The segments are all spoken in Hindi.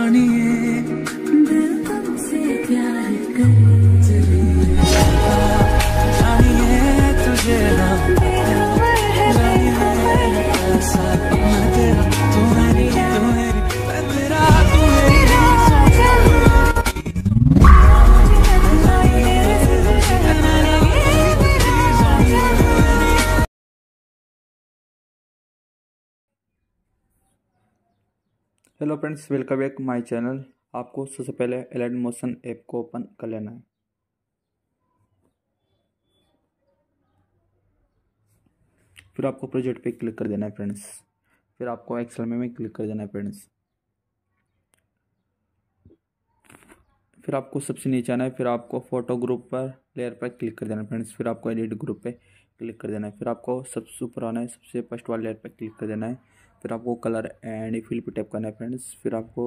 জানিয়ে hello friends welcome back my channel आपको सबसे पहले एलर्ट मोशन ऐप को ओपन कर लेना है फिर आपको प्रोजेक्ट पे क्लिक कर देना है फ्रेंड्स फिर आपको एक्सेल में, में क्लिक कर देना है फ्रेंड्स फिर आपको सबसे नीचे आना है फिर आपको फोटो ग्रुप पर लेयर पर क्लिक कर देना है फ्रेंड्स फिर आपको एडिट ग्रुप पे क्लिक कर देना है फिर आपको सबसे ऊपर आना है सबसे फर्स्ट वाले लेयर पर क्लिक कर देना है फिर आपको कलर एंड फिल पे टैप करना है फ्रेंड्स फिर आपको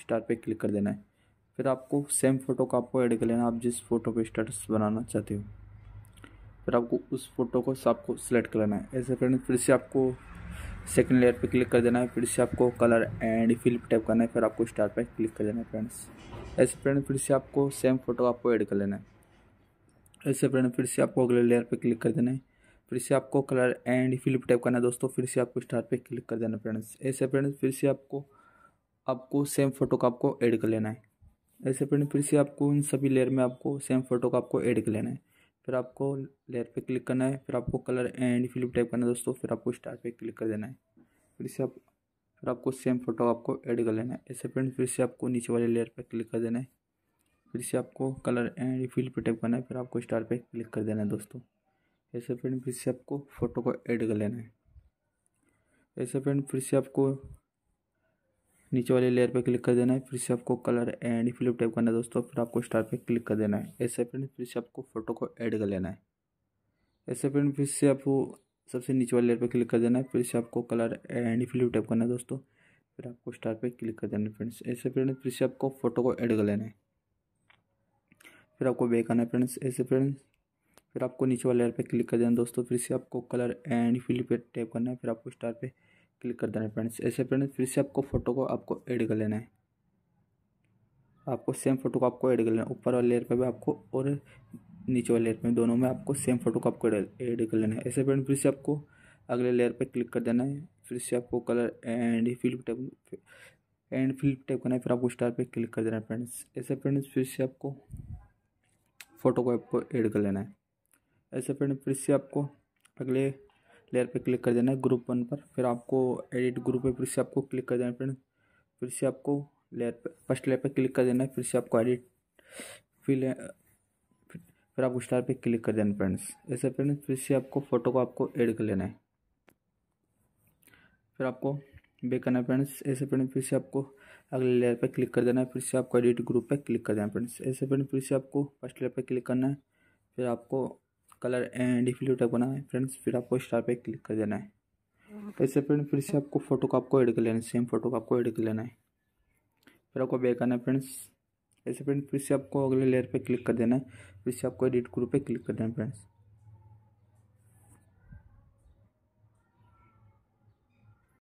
स्टार पे क्लिक कर देना है फिर आपको सेम फ़ोटो को आपको ऐड कर लेना आप जिस फ़ोटो पे स्टेटस बनाना चाहते हो फिर आपको उस फ़ोटो को सबको सेलेक्ट कर लेना है ऐसे फ्रेंड फिर से आपको सेकंड लेयर पे क्लिक कर देना है फिर से आपको कलर एंड फिल टैप करना है फिर आपको स्टार पर क्लिक कर देना है फ्रेंड्स ऐसे फ्रेंड फिर से आपको सेम फ़ोटो आपको ऐड कर लेना है ऐसे फ्रेंड फिर से आपको अगले लेयर पर क्लिक कर देना है फिर से आपको कलर एंड फिलिप टाइप करना है दोस्तों फिर से आपको स्टार पे क्लिक कर देना फ्रेंड्स ऐसे फ्रेंड्स फिर से आपको आपको सेम फोटो का आपको ऐड कर लेना है ऐसे फ्रेंड फिर से आपको इन सभी लेयर में आपको सेम फोटो का आपको ऐड कर लेना है फिर आपको लेयर पे क्लिक करना है फिर आपको कलर एंड फिलिप टाइप करना है दोस्तों फिर आपको स्टार पे क्लिक कर देना है फिर से आप फिर आपको सेम फोटो आपको ऐड कर लेना है ऐसे फ्रेंड फिर से आपको नीचे वाले लेयर पर क्लिक कर देना है फिर से आपको कलर एंड फिलिप टाइप करना है फिर आपको स्टार पे क्लिक कर देना है दोस्तों ऐसे फ्रेंड फिर से आपको फ़ोटो को ऐड कर लेना है ऐसे फ्रेंड फिर से आपको नीचे वाले लेयर पे क्लिक कर देना है फिर से आपको कलर एंड फ्लिप टाइप करना है दोस्तों फिर आपको स्टार पे क्लिक कर देना है ऐसे फ्रेंड फिर से आपको फ़ोटो को ऐड कर लेना है ऐसे फ्रेंड फिर से आपको सबसे नीचे वाले लेयर पे क्लिक कर देना है फिर से आपको कलर एंड फ्लिप टाइप करना है दोस्तों फिर आपको स्टार पे क्लिक कर देना है फ्रेंड्स ऐसे फ्रेंड फिर से आपको फ़ोटो को ऐड कर लेना है फिर आपको बैक आना है फ्रेंड्स ऐसे फ्रेंड्स फिर आपको नीचे वाले लेयर पे क्लिक कर देना दोस्तों फिर से आपको कलर एंड फिल पे टैप करना है फिर आपको स्टार पे क्लिक कर देना है फ्रेंड्स ऐसे फ्रेंड्स फिर से आपको फ़ोटो को आपको ऐड कर लेना है आपको सेम फोटो को आपको ऐड कर लेना है ऊपर वाले लेयर पर भी आपको और नीचे वाले लेयर पर दोनों में आपको सेम फोटो को आपको ऐड कर लेना है ऐसे फ्रेंड फिर से आपको अगले लेयर पर क्लिक कर देना है फिर से आपको colour and fill tap and fill tap करना है फिर आपको स्टार पे क्लिक कर देना है फ्रेंड्स ऐसे फ्रेंड्स फिर से आपको फ़ोटो को आपको ऐड कर लेना है ऐसे फ्रेंड फिर से आपको अगले लेयर पे क्लिक कर देना है ग्रुप वन पर फिर आपको एडिट ग्रुप पे फिर से आपको क्लिक कर देना है फ्रेंड फिर से आपको लेयर पे फर्स्ट लेयर पे क्लिक कर देना है फिर से आपको एडिट फिर फिर आपको स्टार पे क्लिक कर देना फ्रेंड्स ऐसे फ्रेंड फिर से आपको फ़ोटो को आपको एड कर लेना है फिर आपको बे करना है फ्रेंड्स ऐसे फ्रेंड फिर से आपको अगले लेयर पे क्लिक कर देना है फिर से आपको एडिट ग्रुप पे क्लिक कर देना है फ्रेंड्स ऐसे फ्रेंड फिर से आपको फर्स्ट लेयर पे क्लिक करना है फिर आपको कलर एंड डिफ्यू टाइप बना है फ्रेंड्स फिर आपको स्टार पे क्लिक कर देना है ऐसे तो फ्रेंड फिर से आपको फ़ोटो को आपको ऐड कर लेना है सेम फोटो को आपको ऐड कर लेना है फिर आपको बैक आना है फ्रेंड्स ऐसे फ्रेंड फिर से आपको अगले लेयर पे क्लिक कर देना है फिर से आपको एडिट ग्रुप पे क्लिक कर देना है फ्रेंड्स